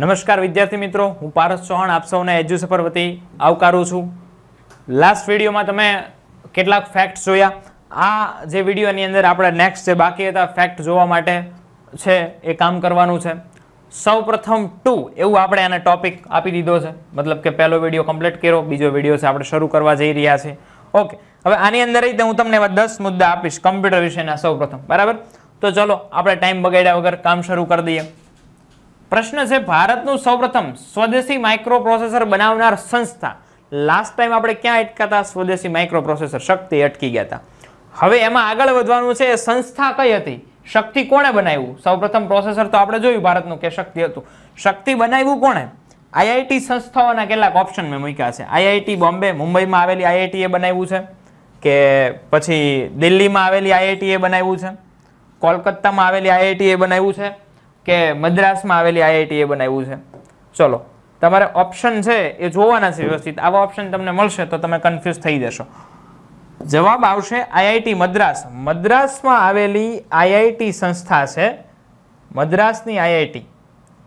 નમસ્કાર વિદ્યાર્થી મિત્રો હું પારસ ચૌહાણ આપ સૌને એજ્યુસફર વતી આવકારું છું લાસ્ટ વિડીયોમાં તમે કેટલાક ફેક્ટ્સ જોયા આ જે વિડીયોની અંદર આપણે નેક્સ્ટ જે બાકી હતા ફેક્ટ જોવા માટે છે એ કામ કરવાનું છે સૌપ્રથમ ટુ એવું આપણે આને ટોપિક આપી દીધો છે મતલબ કે પહેલો વિડીયો કમ્પ્લીટ કર્યો બીજો વિડીયો છે આપણે શરૂ કરવા જઈ રહ્યા છીએ ઓકે હવે આની અંદર રીતે હું તમને એવા દસ મુદ્દા આપીશ કમ્પ્યુટર વિશેના સૌપ્રથમ બરાબર તો ચલો આપણે ટાઈમ બગાડ્યા વગર કામ શરૂ કરી દઈએ પ્રશ્ન છે ભારતનું સૌપ્રથમ સ્વદેશી માઇક્રો પ્રોસેસર બનાવનાર સંસ્થા લાસ્ટ ટાઈમ આપણે ક્યાં અટકાતા સ્વદેશી માઇક્રો પ્રોસેસર શક્તિ અટકી ગયા હતા હવે એમાં આગળ વધવાનું છે સંસ્થા કઈ હતી શક્તિ કોણે બનાવ્યું સૌપ્રથમ પ્રોસેસર તો આપણે જોયું ભારતનું કે શક્તિ હતું શક્તિ બનાવ્યું કોણે આઈઆઈટી સંસ્થાઓના કેટલાક ઓપ્શન મેં મૂક્યા છે આઈઆઈટી બોમ્બે મુંબઈમાં આવેલી આઈઆઈટીએ બનાવ્યું છે કે પછી દિલ્હીમાં આવેલી આઈઆઈટીએ બનાવ્યું છે કોલકત્તામાં આવેલી આઈઆઈટીએ બનાવ્યું છે કે મદ્રાસમાં આવેલી આઈઆઈટી એ બનાવ્યું છે ચલો તમારે ઓપ્શન છે એ જોવાના છે વ્યવસ્થિત આવા ઓપ્શન તમને મળશે તો તમે કન્ફ્યુઝ થઈ જશો જવાબ આવશે આઈઆઈટી મદ્રાસ મદ્રાસમાં આવેલી આઈઆઈટી સંસ્થા છે મદ્રાસની આઈઆઈટી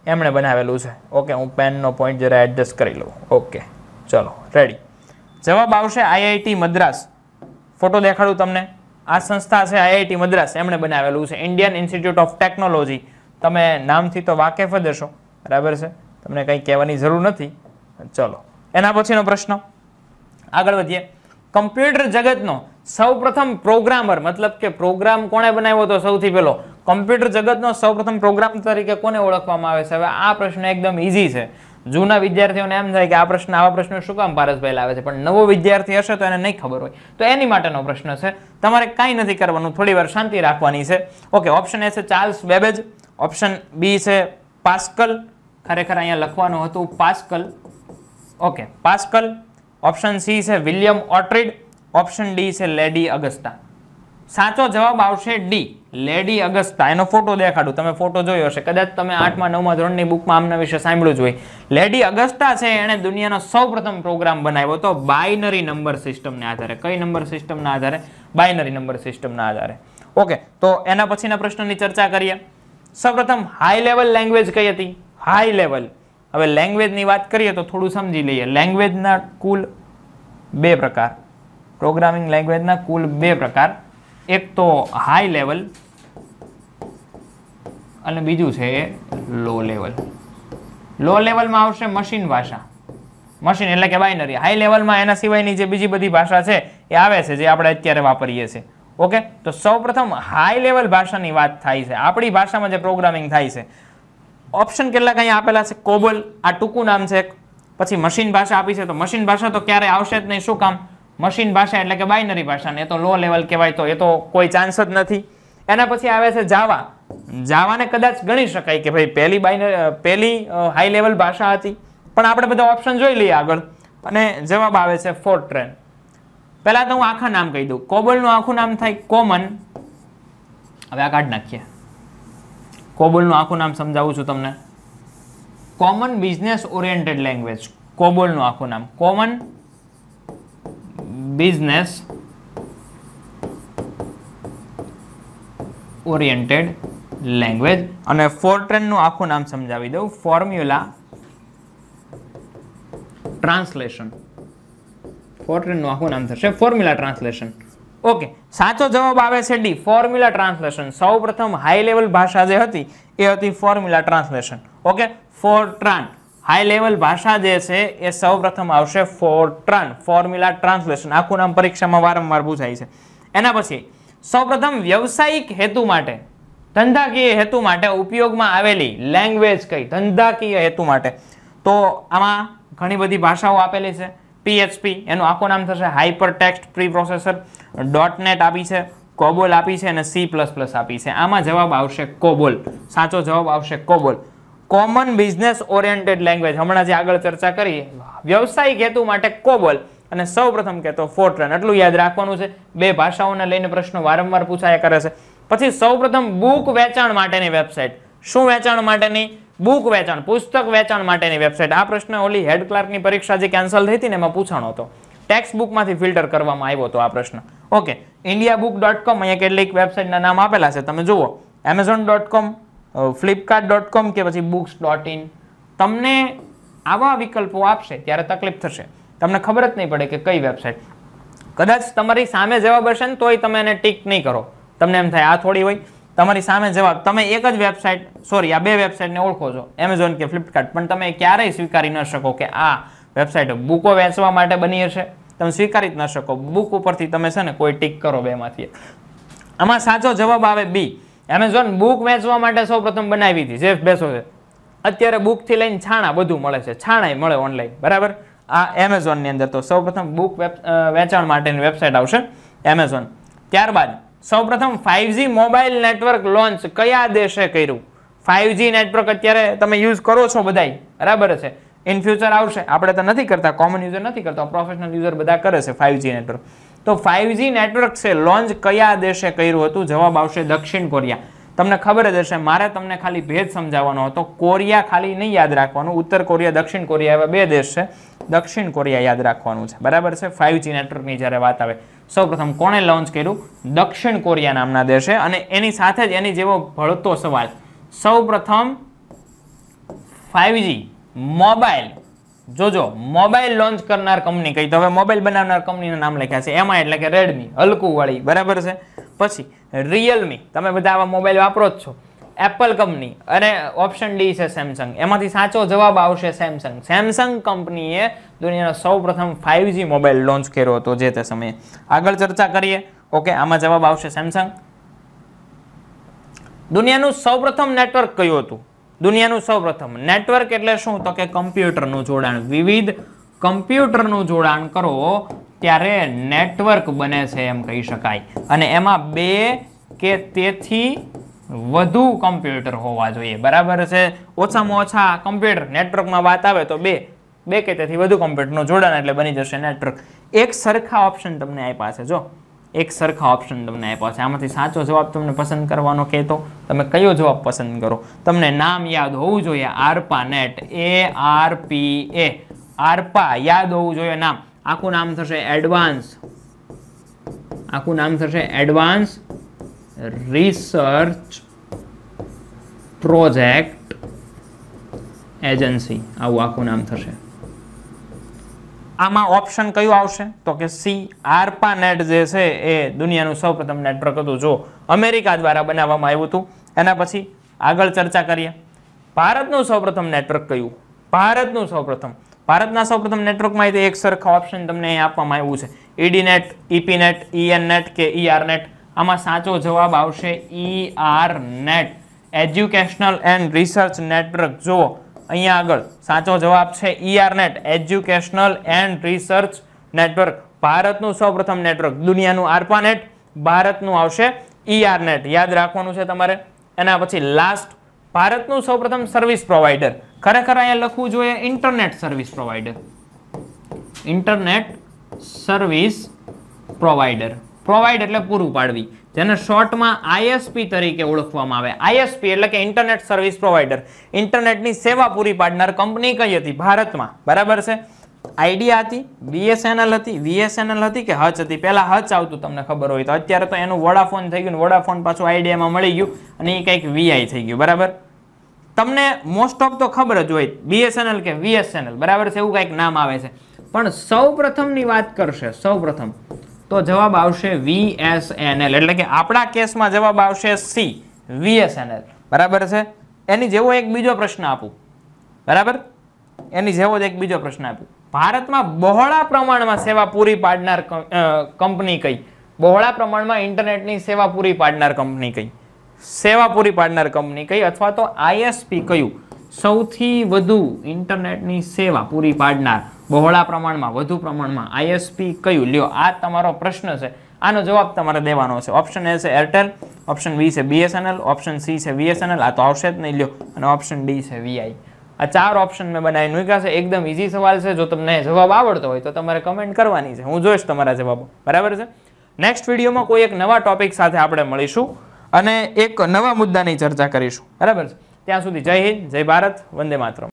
એમણે બનાવેલું છે ઓકે હું પેનનો પોઈન્ટ જરા એડજસ્ટ કરી લઉં ઓકે ચલો રેડી જવાબ આવશે આઈઆઈટી મદ્રાસ ફોટો દેખાડું તમને આ સંસ્થા છે આઈઆઈટી મદ્રાસ એમણે બનાવેલું છે ઇન્ડિયન ઇન્સ્ટિટ્યૂટ ઓફ ટેકનોલોજી તમે નામથી તો વાકેફ જ હશો બરાબર છે તમને કંઈ કહેવાની જરૂર નથી ચલો એના પછીનો પ્રશ્ન આગળ વધીએ કમ્પ્યુટર જગતનો સૌપ્રથમ પ્રોગ્રામર મતલબ કે પ્રોગ્રામ કોણે બનાવ્યો હતો સૌથી પહેલો કમ્પ્યુટર જગતનો સૌપ્રથમ પ્રોગ્રામ તરીકે કોને ઓળખવામાં આવે છે હવે આ પ્રશ્ન એકદમ ઈઝી છે જૂના વિદ્યાર્થીઓને એમ થાય કે આ પ્રશ્ન આવા પ્રશ્નો શું કામ પારસભાઈ લાવે છે પણ નવો વિદ્યાર્થી હશે તો એને નહીં ખબર હોય તો એની માટેનો પ્રશ્ન છે તમારે કાંઈ નથી કરવાનું થોડી વાર શાંતિ રાખવાની છે ઓકે ઓપ્શન એ છે ચાર્લ્સ બેબેજ ઓપ્શન બી છે પાસ્કલ ખરેખર અહીંયા લખવાનું હતું Pascal okay Pascal option C છે વિલિયમ ઓટ્રિડ ઓપ્શન ડી છે લેડી અગસ્તા સાચો જવાબ આવશે ડી લેડી અગસ્તા એનો ફોટો દેખાડું તમે ફોટો જોયો હશે કદાચ તમે આઠમા નવમા ધોરણની બુકમાં આમના વિશે સાંભળ્યું જ હોય લેડી અગસ્તા છે એણે દુનિયાનો સૌપ્રથમ પ્રોગ્રામ બનાવ્યો હતો બાઇનરી નંબર સિસ્ટમને આધારે કઈ નંબર સિસ્ટમના આધારે બાયનરી નંબર સિસ્ટમના આધારે ઓકે તો એના પછીના પ્રશ્નની ચર્ચા કરીએ સૌપ્રથમ હાઈ લેવલ લેંગ્વેજ કઈ હતી હાઈ લેવલ હવે લેંગ્વેજની વાત કરીએ તો થોડું સમજી લઈએ લેંગ્વેજના કુલ બે પ્રકાર પ્રોગ્રામિંગ લેંગ્વેજના કુલ બે પ્રકાર એક તો હાઈ લેવલ અને બીજું છે લો લેવલ લો લેવલમાં આવશે મશીન ભાષા મશીન એટલે કે બાઇનરી હાઈ લેવલમાં એના સિવાયની જે બીજી બધી ભાષા છે એ આવે છે જે આપણે અત્યારે વાપરીએ છીએ ઓકે તો સૌપ્રથમ હાઈ લેવલ ભાષાની વાત થાય છે આપણી ભાષામાં જે પ્રોગ્રામિંગ થાય છે ઓપ્શન કેટલાક અહીંયા આપેલા છે કોબલ આ ટૂંકું નામ છે પછી મશીન ભાષા આપી છે તો મશીન ભાષા તો ક્યારે આવશે જ નહીં શું કામ મશીન ભાષા એટલે કે બાઇનરી ભાષાને એ તો લો લેવલ કહેવાય તો એ તો કોઈ ચાન્સ જ નથી એના પછી આવે છે જાવા જાવાને કદાચ ગણી શકાય કે ભાઈ પહેલી બાઇનરી પહેલી હાઈ લેવલ ભાષા હતી પણ આપણે બધા ઓપ્શન જોઈ લઈએ આગળ અને જવાબ આવે છે ફોર્ટ્રેન પહેલાં તો હું આખા નામ કહી દઉં કોબલનું આખું નામ થાય કોમન હવે આ કાઢ નાખીએ કોબલનું આખું નામ સમજાવું છું તમને કોમન બિઝનેસ ઓરિએન્ટેડ લેંગ્વેજ કોબોલનું આખું નામ કોમન બિઝનેસ ઓરિએન્ટેડ લેંગ્વેજ અને ફોરટ્રેનનું આખું નામ સમજાવી દઉં ફોર્મ્યુલા ટ્રાન્સલેશન ફોર્ટ્રેનનું આખું નામ થશે ફોર્મ્યુલા ટ્રાન્સલેશન ઓકે સાચો જવાબ આવે છે ડી ફોર્મ્યુલા ટ્રાન્સલેશન સૌપ્રથમ હાઈ લેવલ ભાષા જે હતી એ હતી formula translation okay FORTRAN high level ભાષા જે છે એ સૌપ્રથમ આવશે ફોર્ટ્રાન ફોર્મ્યુલા ટ્રાન્સલેશન આખું નામ પરીક્ષામાં વારંવાર પૂછાય છે એના પછી સૌપ્રથમ વ્યવસાયિક હેતુ માટે ધંધાકીય હેતુ માટે ઉપયોગમાં આવેલી લેંગ્વેજ કઈ ધંધાકીય હેતુ માટે તો આમાં ઘણી બધી ભાષાઓ આપેલી છે પીએચપી એનું આખું નામ થશે hyper text pre processor dot net આપી છે કોબોલ આપી છે અને સી પ્લસ પ્લસ આપી છે આમાં જવાબ આવશે કોબોલ સાચો જવાબ આવશે COBOL common business oriented language હમણાં જે આગળ ચર્ચા કરી વ્યવસાયિક હેતુ માટે કોબોલ અને સૌ પ્રથમ કહેતો ફોર્ટ્રન એટલું યાદ રાખવાનું છે બે ભાષાઓને લઈને પ્રશ્નો વારંવાર પૂછાયા કરે છે પછી સૌ પ્રથમ બુક વેચાણ માટેની વેબસાઇટ શું વેચાણ માટેની બુક વેચાણ પુસ્તક વેચાણ માટેની વેબસાઇટ આ પ્રશ્ન ઓલી હેડ ક્લાર્કની પરીક્ષા જે કેન્સલ થઈ હતી ને એમાં પૂછાણો હતો ટેક્સ્ટ બુકમાંથી ફિલ્ટર કરવામાં આવ્યો હતો આ પ્રશ્ન okay India book dot com અહીંયા કેટલીક વેબસાઇટના નામ આપેલા છે તમે જુઓ Amazon dot com Flipkart dot com કે પછી બુક્સ ડોટ ઇન તમને આવા વિકલ્પો આપશે ત્યારે તકલીફ થશે તમને ખબર જ નહીં પડે કે કઈ વેબસાઇટ કદાચ તમારી સામે જવાબ હશે ને તોય તમે એને ટીક નહીં કરો તમને એમ થાય આ થોડી હોય તમારી સામે જવાબ તમે એક જ વેબસાઇટ સોરી આ બે વેબસાઇટને ઓળખો છો એમેઝોન કે ફ્લિપકાર્ટ પણ તમે ક્યારેય સ્વીકારી ન શકો કે આ વેબસાઇટ બુકો વેચવા માટે બની હશે તમે સ્વીકારી જ ન શકો બુક ઉપરથી તમે છે ને કોઈ ટીક કરો બેમાંથી આમાં સાચો જવાબ આવે બી એમેઝોન બુક વેચવા માટે સૌપ્રથમ બનાવી હતી જેફ બેસો છે અત્યારે બુકથી લઈને છાણા બધું મળે છે છાણાય મળે ઓનલાઈન બરાબર આ એમેઝોનની અંદર તો સૌપ્રથમ બુક વેચાણ માટેની વેબસાઇટ આવશે એમેઝોન ત્યારબાદ સૌપ્રથમ ફાઇવજી મોબાઈલ નેટવર્ક લોન્ચ કયા દેશે કર્યું ફાઇવજી નેટવર્ક અત્યારે તમે યુઝ કરો છો બધાય બરાબર છે ઇન ફ્યુચર આવશે આપણે તો નથી કરતા કોમન યુઝર નથી કરતા પ્રોફેશનલ યુઝર બધા કરે છે ફાઇવજી નેટવર્ક તો ફાઇવજી નેટવર્ક છે લોન્ચ કયા દેશે કર્યું હતું જવાબ આવશે દક્ષિણ કોરિયા તમને ખબર જ હશે મારે તમને ખાલી ભેદ સમજાવવાનો હતો કોરિયા ખાલી નહીં યાદ રાખવાનું ઉત્તર કોરિયા દક્ષિણ કોરિયા એવા બે દેશ છે દક્ષિણ કોરિયા યાદ રાખવાનું છે બરાબર છે ફાઇવ જી નેટવર્કની જ્યારે વાત આવે સૌપ્રથમ કોણે લોન્ચ કર્યું દક્ષિણ કોરિયા નામના દેશે અને એની સાથે જ એની જેવો ભળતો સવાલ સૌપ્રથમ ફાઇવજી મોબાઈલ જોજો મોબાઈલ લોન્ચ કરનાર કંપની કઈ તો હવે મોબાઈલ બનાવનાર કંપનીનું નામ લખ્યા છે એમાં એટલે કે રેડમી હલકુવાળી બરાબર છે પછી રિયલમી તમે બધા આવા મોબાઈલ વાપરો જ છો એપલ કંપની અને ઓપ્શન ડી છે સેમસંગ એમાંથી સાચો જવાબ આવશે સેમસંગ સેમસંગ કંપનીએ દુનિયાનો સૌ પ્રથમ ફાઇવજી મોબાઈલ લોન્ચ કર્યો હતો જે તે સમયે આગળ ચર્ચા કરીએ ઓકે આમાં જવાબ આવશે સેમસંગ દુનિયાનું સૌપ્રથમ નેટવર્ક કયું હતું દુનિયાનું સૌપ્રથમ નેટવર્ક એટલે શું તો કે કમ્પ્યુટરનું જોડાણ વિવિધ કમ્પ્યુટરનું જોડાણ કરો ત્યારે નેટવર્ક બને છે એમ કહી શકાય અને એમાં બે કે તેથી વધુ કમ્પ્યુટર હોવા જોઈએ બરાબર છે ઓછામાં ઓછા કમ્પ્યુટર નેટવર્કમાં વાત આવે તો બે બે કે તેથી વધુ કમ્પ્યુટરનું જોડાણ એટલે બની જશે નેટવર્ક એક સરખા ઓપ્શન તમને આપ્યા છે જો એક સરખા ઓપ્શન તમને આપ્યા છે આમાંથી સાચો જવાબ તમને પસંદ કરવાનો કહેતો તમે કયો જવાબ પસંદ કરો તમને નામ યાદ હોવું જોઈએ આરપા નેટ એ આર પી એ આરપા યાદ હોવું જોઈએ નામ આખું નામ થશે એડવાન્સ આખું નામ થશે એડવાન્સ રિસર્ચ પ્રોજેક્ટ એજન્સી આવું આખું નામ થશે આમાં ઓપ્શન કયું આવશે તો કે સી આરપા નેટ જે છે એ દુનિયાનું સૌપ્રથમ નેટવર્ક હતું જો અમેરિકા દ્વારા બનાવવામાં આવ્યું હતું એના પછી આગળ ચર્ચા કરીએ ભારતનું સૌપ્રથમ નેટવર્ક કયું ભારતનું સૌપ્રથમ ભારતના સૌપ્રથમ નેટવર્કમાં માહિતી એક સરખા ઓપ્શન તમને અહીં આપવામાં આવ્યું છે ED net EP net EN net કે ઈ આર નેટ આમાં સાચો જવાબ આવશે E R net educational and research network જુઓ અહીંયા આગળ સાચો જવાબ છે ER net educational and research network ભારતનું સૌપ્રથમ નેટવર્ક દુનિયાનું આરપાનેટ ભારતનું આવશે ઈઆર e નેટ યાદ રાખવાનું છે તમારે એના પછી લાસ્ટ ભારતનું સૌપ્રથમ સર્વિસ પ્રોવાઈડર ખરેખર અહીંયા લખવું જોઈએ internet service provider internet service provider provide એટલે પૂરું પાડવી જેને શોર્ટમાં આઈએસપી તરીકે ઓળખવામાં આવે આઈએસપી એટલે કે ઇન્ટરનેટ સર્વિસ પ્રોવાઈડર ઇન્ટરનેટની સેવા પૂરી પાડનાર કંપની કઈ હતી ભારતમાં બરાબર છે આઈડિયા હતી બીએસએનએલ હતી વીએસએનએલ હતી કે હચ હતી પહેલાં હચ આવતું તમને ખબર હોય તો અત્યારે તો એનું વોડાફોન થઈ ગયું વોડાફોન પાછું આઈડિયામાં મળી ગયું અને એ કંઈક વીઆઈ થઈ ગયું બરાબર તમને મોસ્ટ ઓફ તો ખબર જ હોય બીએસએનએલ કે વીએસએનએલ બરાબર છે એવું કંઈક નામ આવે છે પણ સૌ પ્રથમની વાત કરશે સૌ તો જવાબ આવશે વીએસએનએલ એટલે કે આપણા કેસમાં જવાબ આવશે સી વીએસએનએલ બરાબર છે એની જેવો એક બીજો પ્રશ્ન આપું બરાબર એની જેવો જ એક બીજો પ્રશ્ન આપું ભારતમાં બહોળા પ્રમાણમાં સેવા પૂરી પાડનાર કંપની કઈ બહોળા પ્રમાણમાં ઇન્ટરનેટની સેવા પૂરી પાડનાર કંપની કઈ સેવા પૂરી પાડનાર કંપની કઈ અથવા તો આઈએસપી કયું સૌથી વધુ ઇન્ટરનેટની સેવા પૂરી પાડનાર બહોળા પ્રમાણમાં વધુ પ્રમાણમાં આઈએસપી કયું લ્યો આ તમારો પ્રશ્ન છે આનો જવાબ તમારે દેવાનો છે ઓપ્શન એ છે એરટેલ ઓપ્શન બી છે બીએસએનએલ ઓપ્શન સી છે બીએસએનએલ આ તો આવશે જ નહીં લ્યો અને ઓપ્શન ડી છે વીઆઈ આ ચાર ઓપ્શન મેં બનાવી મૂક્યા છે એકદમ ઇઝી સવાલ છે જો તમને જવાબ આવડતો હોય તો તમારે કમેન્ટ કરવાની છે હું જોઈશ તમારા જવાબો બરાબર છે નેક્સ્ટ વિડીયોમાં કોઈ એક નવા ટોપિક સાથે આપણે મળીશું અને એક નવા મુદ્દાની ચર્ચા કરીશું બરાબર ત્યાં સુધી જય હિન્દ જય ભારત વંદે માતરમ